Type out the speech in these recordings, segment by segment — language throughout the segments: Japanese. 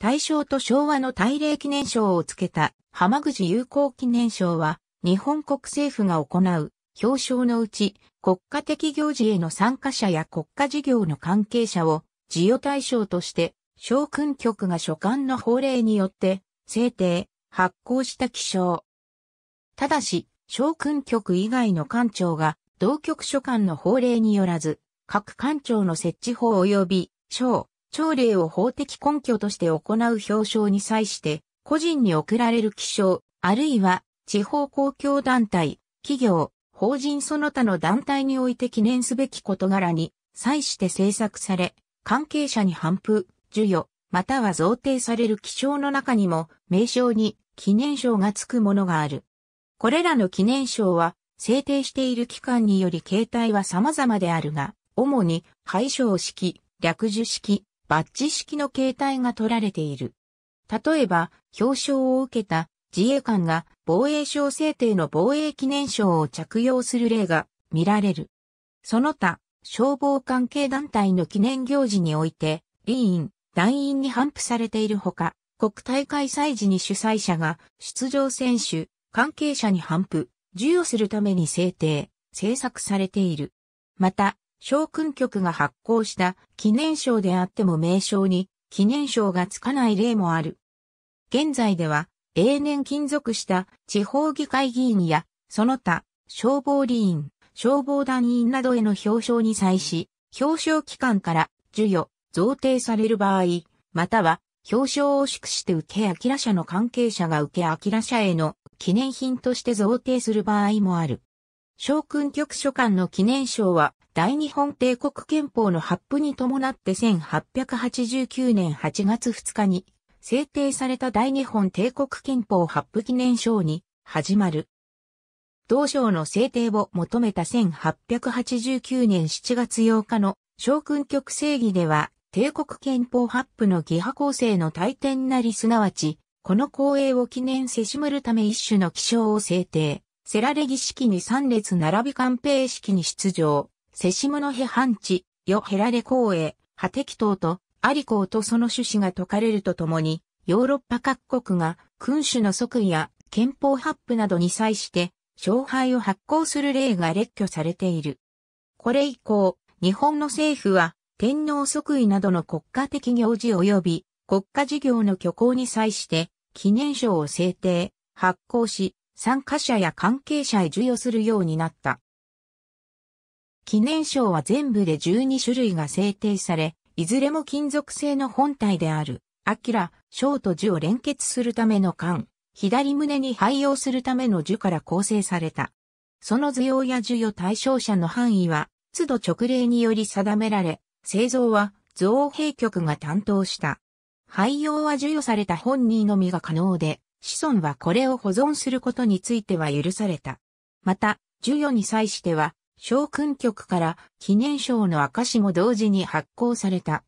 大正と昭和の大礼記念賞をつけた浜口友好記念賞は日本国政府が行う表彰のうち国家的行事への参加者や国家事業の関係者を授与対象として将軍局が所管の法令によって制定、発行した記章。ただし、将軍局以外の官庁が同局所管の法令によらず、各官庁の設置法及び、省、朝礼を法的根拠として行う表彰に際して、個人に贈られる記章、あるいは地方公共団体、企業、法人その他の団体において記念すべき事柄に際して制作され、関係者に反布、授与、または贈呈される記章の中にも、名称に記念章が付くものがある。これらの記念章は、制定している期間により形態は様々であるが、主に、廃賞式、略受式、バッジ式の形態が取られている。例えば、表彰を受けた自衛官が防衛省制定の防衛記念賞を着用する例が見られる。その他、消防関係団体の記念行事において、委員、団員に頒布されているほか、国体開催時に主催者が出場選手、関係者に頒布、授与するために制定、制作されている。また、将軍局が発行した記念賞であっても名称に記念賞がつかない例もある。現在では、永年勤続した地方議会議員や、その他、消防理員、消防団員などへの表彰に際し、表彰機関から授与、贈呈される場合、または表彰を祝して受け明社の関係者が受け明社への記念品として贈呈する場合もある。将軍局所管の記念賞は大日本帝国憲法の発布に伴って1889年8月2日に制定された大日本帝国憲法発布記念賞に始まる。同章の制定を求めた1889年7月8日の将軍局正義では帝国憲法発布の義派構成の大典なりすなわち、この公営を記念せしむるため一種の記章を制定。セラレギ式に3列並び官兵式に出場。セシムのヘハンチ、ヨヘラレ公営、ハテキ島とアリコーとその趣旨が解かれるとともに、ヨーロッパ各国が君主の即位や憲法発布などに際して、勝敗を発行する例が列挙されている。これ以降、日本の政府は、天皇即位などの国家的行事及び国家事業の挙行に際して、記念書を制定、発行し、参加者や関係者へ授与するようになった。記念賞は全部で12種類が制定され、いずれも金属製の本体である、アキラ、ショーと樹を連結するための管、左胸に配用するための樹から構成された。その図用や授与対象者の範囲は、都度直令により定められ、製造は造幣局が担当した。廃用は授与された本人のみが可能で、子孫はこれを保存することについては許された。また、授与に際しては、将軍局から記念賞の証も同時に発行された。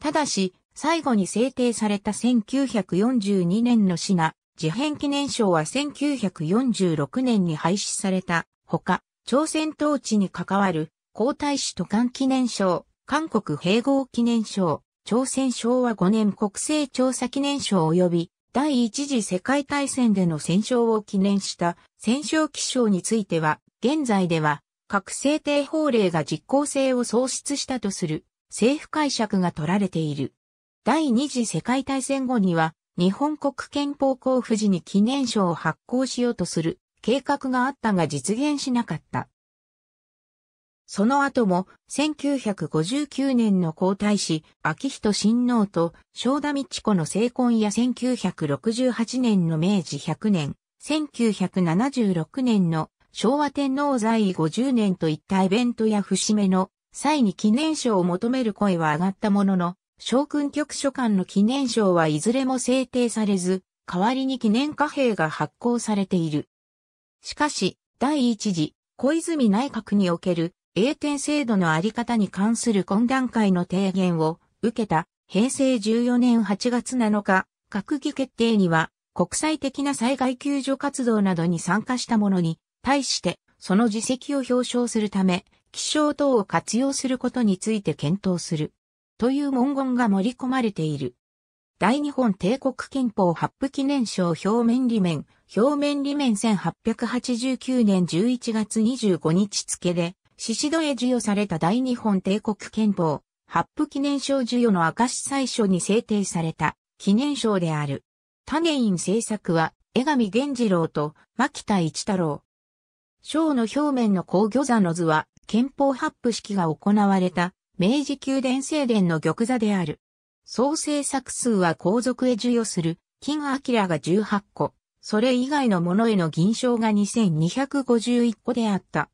ただし、最後に制定された1942年の品、自編記念賞は1946年に廃止された。ほか、朝鮮統治に関わる皇太子都間記念賞、韓国併合記念賞、朝鮮昭和5年国勢調査記念賞及び第一次世界大戦での戦勝を記念した戦勝記章については、現在では核制定法令が実効性を喪失したとする政府解釈が取られている。第二次世界大戦後には日本国憲法交付時に記念書を発行しようとする計画があったが実現しなかった。その後も1959年の皇太子、秋仁親王と正田道子の成婚や1968年の明治100年、1976年の昭和天皇在位50年といったイベントや節目の際に記念賞を求める声は上がったものの、将軍局所管の記念賞はいずれも制定されず、代わりに記念貨幣が発行されている。しかし、第一次、小泉内閣における栄典制度のあり方に関する懇談会の提言を受けた平成14年8月7日、閣議決定には国際的な災害救助活動などに参加した者に対して、その自責を表彰するため、気象等を活用することについて検討する。という文言が盛り込まれている。大日本帝国憲法発布記念賞表面裏面、表面裏面1889年11月25日付で、宍戸へ授与された大日本帝国憲法発布記念賞授与の証最初に制定された記念賞である。種院制作は、江上源次郎と牧田一太郎、章の表面の皇魚座の図は、憲法発布式が行われた、明治宮殿正殿の玉座である。総制作数は皇族へ授与する、金明が18個、それ以外のものへの銀賞が2251個であった。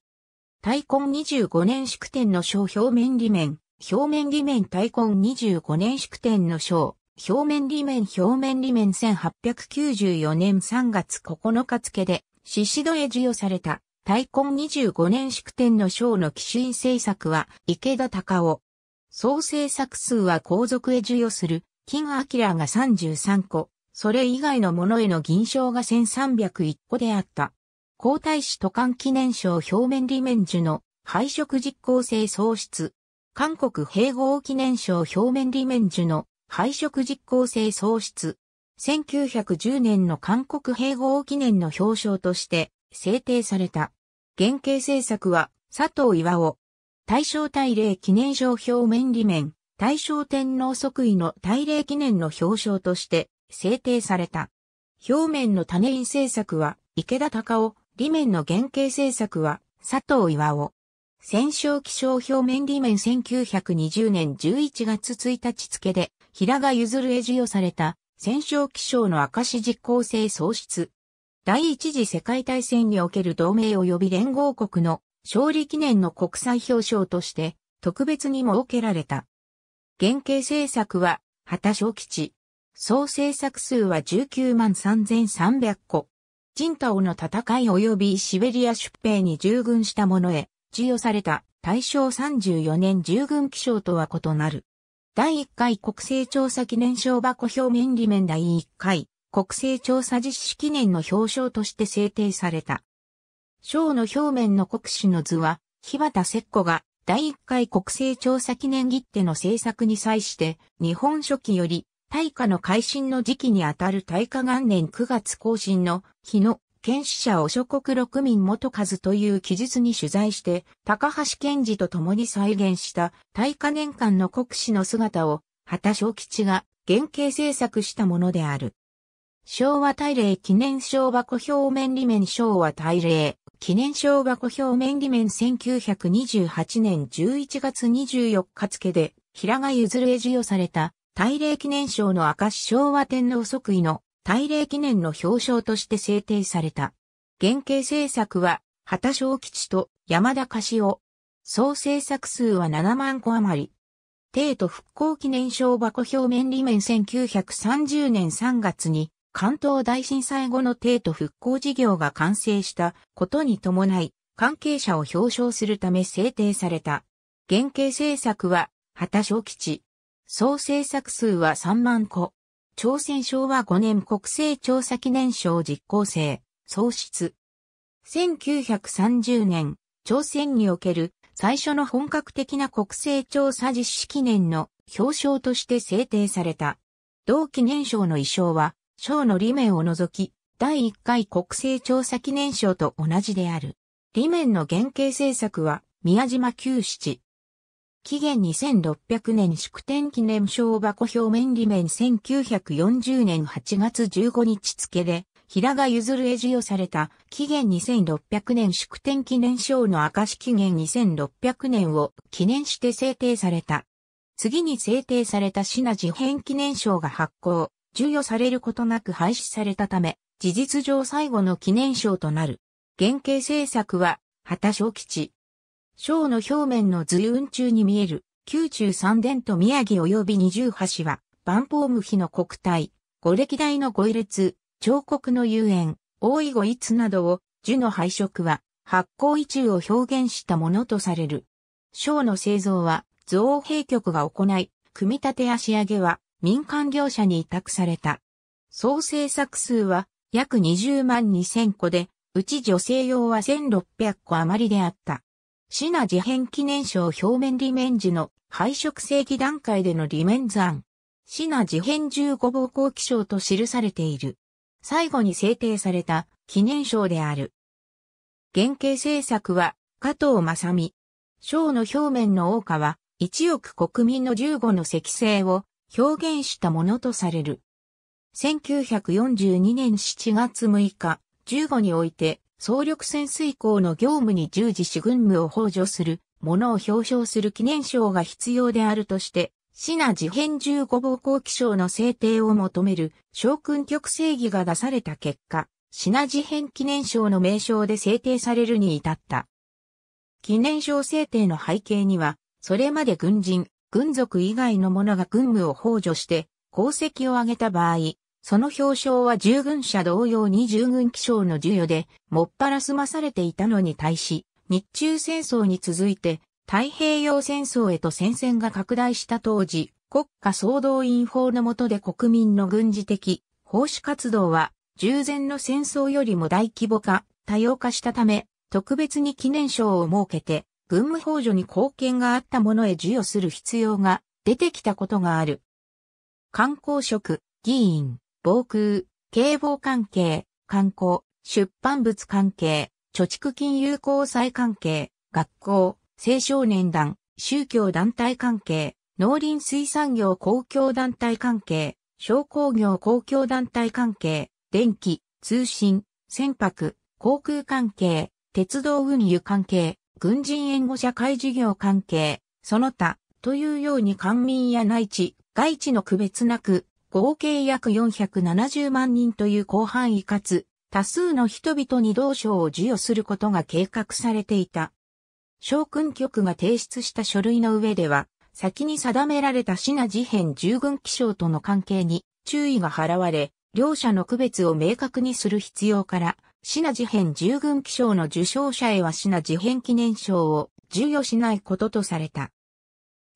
大根25年祝典の章表面裏面、表面裏面大根25年祝典の章、表面裏面表面裏面1894年3月9日付で、獅子戸へ授与された。大根25年祝典の章の寄進制作は池田隆夫。総制作数は皇族へ授与する、金明が33個、それ以外のものへの銀賞が1301個であった。皇太子都間記念賞表面ン面樹の配色実効性喪失。韓国併合記念賞表面ン面樹の配色実効性喪失。1910年の韓国併合記念の表彰として、制定された。原型政策は佐藤岩尾。大正大礼記念状表面裏面、大正天皇即位の大礼記念の表彰として制定された。表面の種印政策は池田隆夫、裏面の原型政策は佐藤岩尾。戦勝気象表面裏面1920年11月1日付で平賀譲る授与された戦勝気象の証実行性喪失第一次世界大戦における同盟及び連合国の勝利記念の国際表彰として特別に設けられた。原型政策は畑小吉。総政策数は19万3300個。ジンタオの戦い及びシベリア出兵に従軍した者へ授与された大正34年従軍記章とは異なる。第1回国勢調査記念賞箱表面裏面第1回国勢調査実施記念の表彰として制定された。章の表面の国史の図は、日畑節子が第1回国勢調査記念切手の制作に際して、日本書紀より、大化の改新の時期にあたる大化元年9月更新の日の検視者を諸国六民元数という記述に取材して、高橋賢治と共に再現した大化年間の国史の姿を、畑正吉が原型制作したものである。昭和大礼記念賞箱表面裏面昭和大礼記念賞箱表面裏面1928年11月24日付で平賀譲れ授与された大礼記念賞の証昭和天皇即位の大礼記念の表彰として制定された。原型制作は畑正吉と山田柏夫。総制作数は7万個余り。帝都復興記念賞箱表面裏面1930年3月に関東大震災後の帝都復興事業が完成したことに伴い、関係者を表彰するため制定された。原型政策は、畑小吉。総制作数は3万個。朝鮮昭和5年国勢調査記念賞実行生、創出。1930年、朝鮮における最初の本格的な国勢調査実施記念の表彰として制定された。同記念賞の衣装は、賞の理面を除き、第1回国勢調査記念賞と同じである。理面の原型政策は、宮島九七。紀元2600年祝典記念賞箱表面理面1940年8月15日付で、平賀譲るへ授与された紀元2600年祝典記念賞の証紀元2600年を記念して制定された。次に制定された品事変記念賞が発行、授与されることなく廃止されたため、事実上最後の記念賞となる。原型政策は、畑小吉。章の表面の図雲中に見える、宮中三殿と宮城及び二重橋は、万法無比の国体、五歴代の五位列、彫刻の遊園、大井五一などを、樹の配色は、発光一中を表現したものとされる。章の製造は、造幣局が行い、組み立てや仕上げは、民間業者に委託された。総制作数は約20万2000個で、うち女性用は1600個余りであった。シナ事変記念賞表面リメンジの配色正規段階でのリメンズ案。シナ事変15暴行記章と記されている。最後に制定された記念賞である。原型制作は加藤正美。賞の表面の多くは1億国民の15の積成を表現したものとされる。1942年7月6日、15において、総力潜水艦の業務に従事し軍務を補助する、ものを表彰する記念賞が必要であるとして、シナ事変15号後期章の制定を求める、将軍局正義が出された結果、シナ事変記念賞の名称で制定されるに至った。記念賞制定の背景には、それまで軍人、軍属以外の者が軍務を幇助して、功績を挙げた場合、その表彰は従軍者同様に従軍記章の授与で、もっぱら済まされていたのに対し、日中戦争に続いて、太平洋戦争へと戦線が拡大した当時、国家総動員法の下で国民の軍事的、奉仕活動は、従前の戦争よりも大規模化、多様化したため、特別に記念賞を設けて、文務法助に貢献があった者へ授与する必要が出てきたことがある。観光職、議員、防空、警防関係、観光、出版物関係、貯蓄金融交際関係、学校、青少年団、宗教団体関係、農林水産業公共団体関係、商工業公共団体関係、電気、通信、船舶、航空関係、鉄道運輸関係、軍人援護社会事業関係、その他、というように官民や内地、外地の区別なく、合計約470万人という広範囲かつ、多数の人々に同賞を授与することが計画されていた。将軍局が提出した書類の上では、先に定められたシナ事変従軍機象との関係に注意が払われ、両者の区別を明確にする必要から、シナ事変従軍記章の受賞者へはシナ事変記念賞を授与しないこととされた。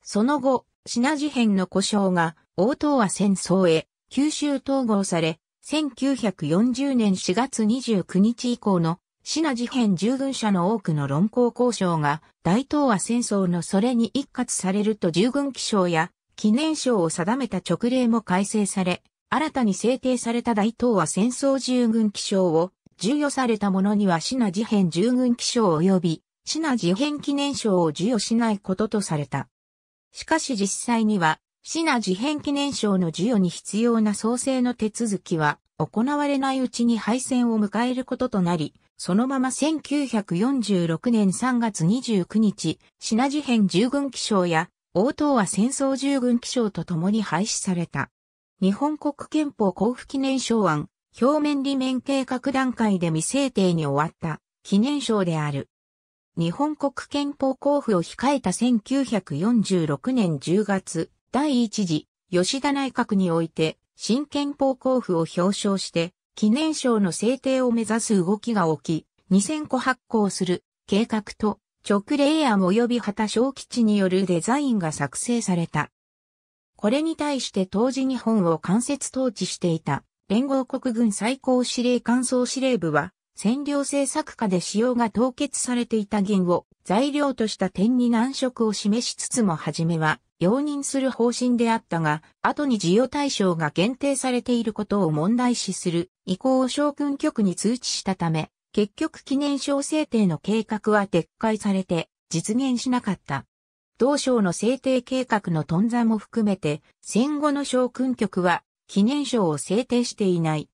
その後、シナ事変の故障が大東亜戦争へ九州統合され、1940年4月29日以降のシナ事変従軍者の多くの論考交渉が大東亜戦争のそれに一括されると従軍記章や記念賞を定めた直令も改正され、新たに制定された大東亜戦争従軍記章を授与された者にはシナ事変従軍記章及びシナ事変記念章を授与しないこととされた。しかし実際には、シナ事変記念章の授与に必要な創生の手続きは行われないうちに敗戦を迎えることとなり、そのまま1946年3月29日、シナ事変従軍記章や、応東は戦争従軍記章とともに廃止された。日本国憲法交付記念章案、表面裏面計画段階で未制定に終わった記念章である。日本国憲法交付を控えた1946年10月、第一次吉田内閣において新憲法交付を表彰して記念章の制定を目指す動きが起き、2000個発行する計画と直令案及び旗小基地によるデザインが作成された。これに対して当時日本を間接統治していた連合国軍最高司令官総司令部は、占領政策下で使用が凍結されていた銀を材料とした点に難色を示しつつも初めは容認する方針であったが、後に事業対象が限定されていることを問題視する意向を将軍局に通知したため、結局記念賞制定の計画は撤回されて実現しなかった。同省の制定計画の頓挫も含めて、戦後の将軍局は記念賞を制定していない。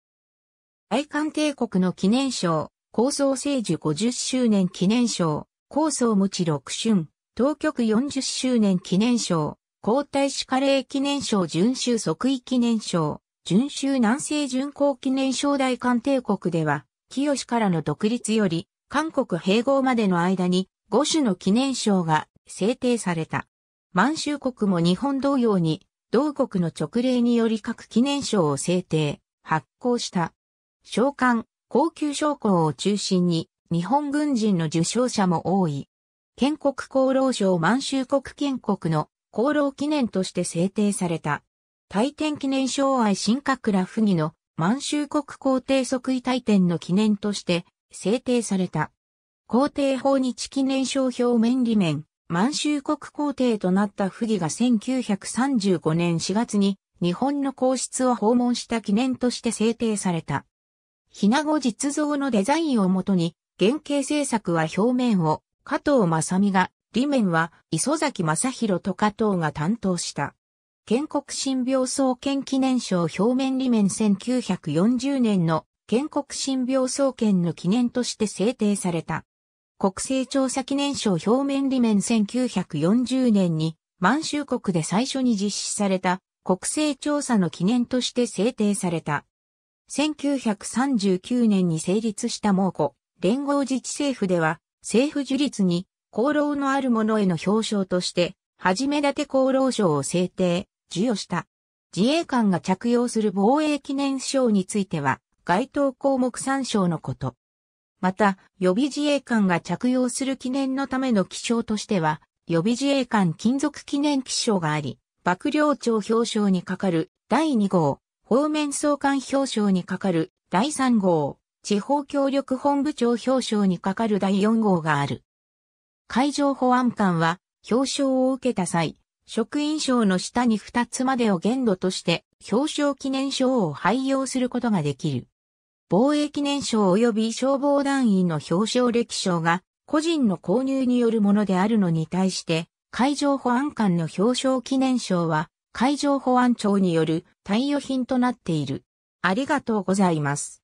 愛官帝国の記念賞、構想政治50周年記念賞、構想無知六春、当局40周年記念賞、皇太子カレー記念賞準州即位記念賞、準州南西巡航記念賞大韓帝国では、清からの独立より、韓国併合までの間に5種の記念賞が制定された。満州国も日本同様に同国の直令により各記念賞を制定、発行した。召喚、高級将校を中心に、日本軍人の受賞者も多い。建国功労賞満州国建国の功労記念として制定された。大典記念賞愛新閣ら不義の満州国皇帝即位大典の記念として制定された。皇帝法日記念賞表面裏面、満州国皇帝となった溥儀が1935年4月に日本の皇室を訪問した記念として制定された。ひなご実像のデザインをもとに、原型制作は表面を加藤正美が、裏面は磯崎正宏と加藤が担当した。建国新病創建記念賞表面裏面1940年の建国新病創建の記念として制定された。国勢調査記念賞表面裏面1940年に満州国で最初に実施された国勢調査の記念として制定された。1939年に成立した蒙古連合自治政府では政府樹立に功労のある者への表彰として、はじめ立て功労賞を制定、授与した。自衛官が着用する防衛記念賞については、該当項目参照のこと。また、予備自衛官が着用する記念のための記章としては、予備自衛官金属記念記章があり、幕僚長表彰に係る第2号、方面総監表彰に係る第3号、地方協力本部長表彰に係る第4号がある。海上保安官は表彰を受けた際、職員賞の下に2つまでを限度として表彰記念賞を配用することができる。防衛記念賞及び消防団員の表彰歴賞が個人の購入によるものであるのに対して、海上保安官の表彰記念賞は海上保安庁による貸与品となっている。ありがとうございます。